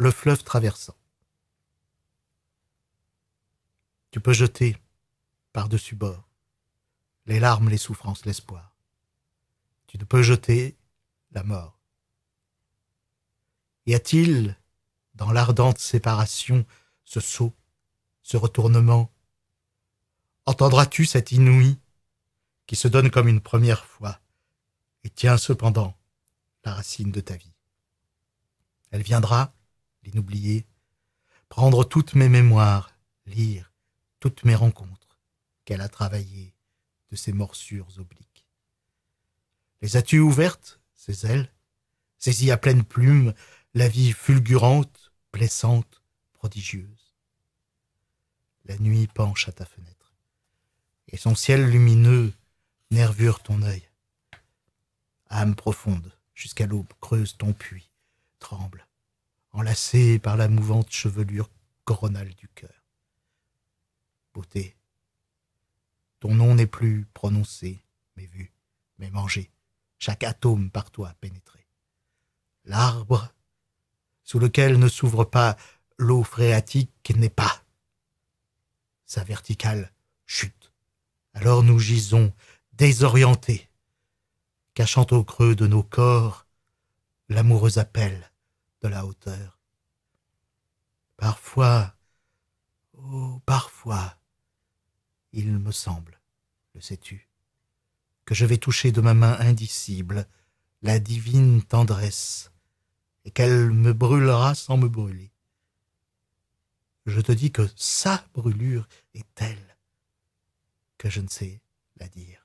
le fleuve traversant. Tu peux jeter, par-dessus bord, les larmes, les souffrances, l'espoir. Tu ne peux jeter la mort. Y a-t-il, dans l'ardente séparation, ce saut, ce retournement Entendras-tu cette inouïe qui se donne comme une première fois et tient cependant la racine de ta vie Elle viendra oublier, prendre toutes mes mémoires, lire toutes mes rencontres qu'elle a travaillées de ses morsures obliques. Les as-tu ouvertes, ses ailes, saisies à pleine plume, la vie fulgurante, blessante, prodigieuse La nuit penche à ta fenêtre, et son ciel lumineux nervure ton œil. Âme profonde, jusqu'à l'aube creuse ton puits, tremble, enlacée par la mouvante chevelure coronale du cœur. Beauté, ton nom n'est plus prononcé, mais vu, mais mangé, chaque atome par toi pénétré. L'arbre sous lequel ne s'ouvre pas l'eau phréatique n'est pas. Sa verticale chute. Alors nous gisons, désorientés, cachant au creux de nos corps l'amoureux appel de la hauteur. Parfois, oh, parfois, il me semble, le sais-tu, que je vais toucher de ma main indicible la divine tendresse, et qu'elle me brûlera sans me brûler. Je te dis que sa brûlure est telle que je ne sais la dire.